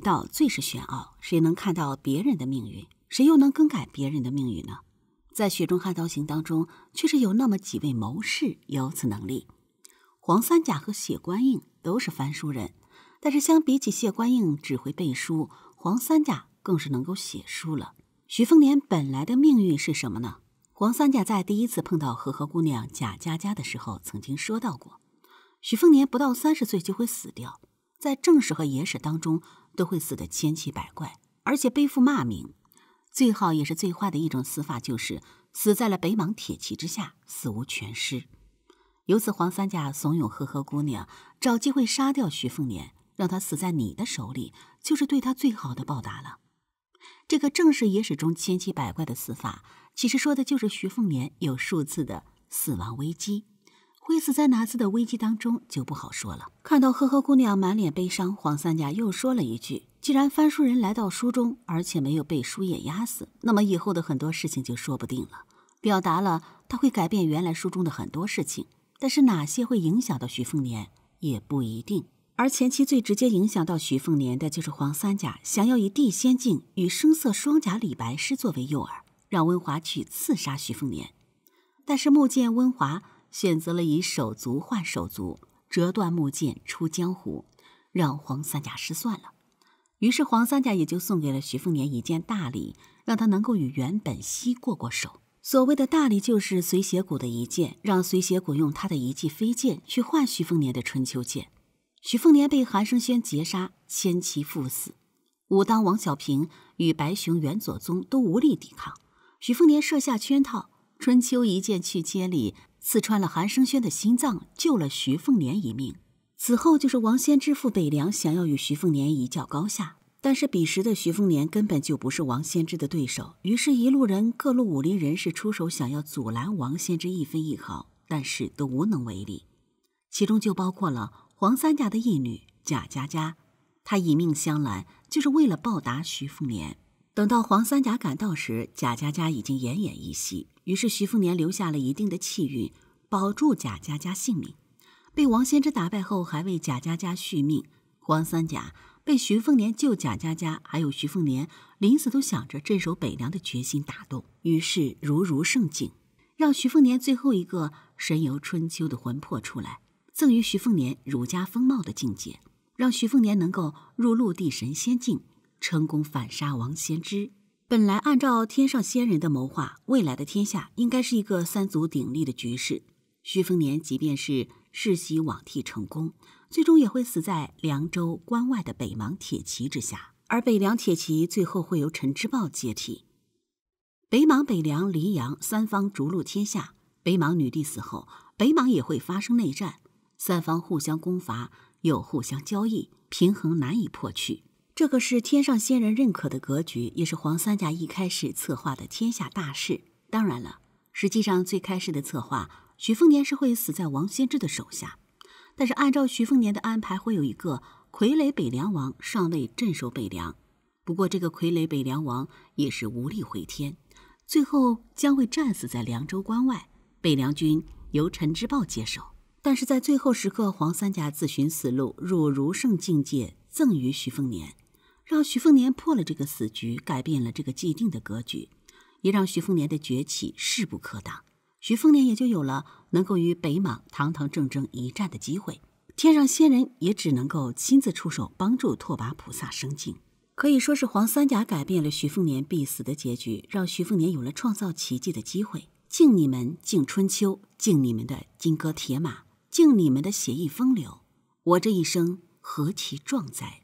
道最是玄奥，谁能看到别人的命运？谁又能更改别人的命运呢？在《雪中悍刀行》当中，确实有那么几位谋士有此能力。黄三甲和谢观应都是翻书人，但是相比起谢观应只会背书，黄三甲更是能够写书了。徐凤年本来的命运是什么呢？黄三甲在第一次碰到何何姑娘贾佳佳的时候，曾经说到过：徐凤年不到三十岁就会死掉。在正史和野史当中，都会死得千奇百怪，而且背负骂名。最好也是最坏的一种死法，就是死在了北莽铁骑之下，死无全尸。由此，黄三甲怂恿呵呵姑娘找机会杀掉徐凤年，让他死在你的手里，就是对他最好的报答了。这个正史野史中千奇百怪的死法，其实说的就是徐凤年有数次的死亡危机。会死在哪次的危机当中就不好说了。看到呵呵姑娘满脸悲伤，黄三甲又说了一句：“既然翻书人来到书中，而且没有被书页压死，那么以后的很多事情就说不定了。”表达了他会改变原来书中的很多事情，但是哪些会影响到徐凤年也不一定。而前期最直接影响到徐凤年的就是黄三甲想要以地仙境与声色双甲李白诗作为诱饵，让温华去刺杀徐凤年，但是目见温华。选择了以手足换手足，折断木剑出江湖，让黄三甲失算了。于是黄三甲也就送给了徐凤年一件大礼，让他能够与袁本熙过过手。所谓的大礼就是随邪谷的一剑，让随邪谷用他的一记飞剑去换徐凤年的春秋剑。徐凤年被韩生轩截杀，牵其赴死。武当王小平与白熊袁左宗都无力抵抗。徐凤年设下圈套，春秋一剑去接里。刺穿了韩生轩的心脏，救了徐凤年一命。此后就是王仙芝父北凉想要与徐凤年一较高下，但是彼时的徐凤年根本就不是王仙芝的对手。于是，一路人各路武林人士出手想要阻拦王仙芝一分一毫，但是都无能为力。其中就包括了黄三家的义女贾佳佳，她以命相拦，就是为了报答徐凤年。等到黄三甲赶到时，贾家家已经奄奄一息。于是徐凤年留下了一定的气运，保住贾家家性命。被王仙芝打败后，还为贾家家续命。黄三甲被徐凤年救贾家家，还有徐凤年临死都想着镇守北凉的决心打动，于是如如胜境，让徐凤年最后一个神游春秋的魂魄出来，赠予徐凤年儒家风貌的境界，让徐凤年能够入陆地神仙境。成功反杀王先知。本来按照天上仙人的谋划，未来的天下应该是一个三足鼎立的局势。徐丰年即便是世袭罔替成功，最终也会死在凉州关外的北邙铁骑之下。而北凉铁骑最后会由陈之豹接替。北莽、北凉、黎阳三方逐鹿天下。北莽女帝死后，北莽也会发生内战，三方互相攻伐又互相交易，平衡难以破去。这个是天上仙人认可的格局，也是黄三甲一开始策划的天下大事。当然了，实际上最开始的策划，徐凤年是会死在王仙芝的手下，但是按照徐凤年的安排，会有一个傀儡北凉王上位镇守北凉。不过这个傀儡北凉王也是无力回天，最后将会战死在凉州关外。北凉军由陈芝豹接手，但是在最后时刻，黄三甲自寻死路，入儒圣境界，赠予徐凤年。让徐凤年破了这个死局，改变了这个既定的格局，也让徐凤年的崛起势不可挡。徐凤年也就有了能够与北莽堂堂正正一战的机会。天上仙人也只能够亲自出手帮助拓跋菩萨升境。可以说是黄三甲改变了徐凤年必死的结局，让徐凤年有了创造奇迹的机会。敬你们，敬春秋，敬你们的金戈铁马，敬你们的写意风流。我这一生何其壮哉！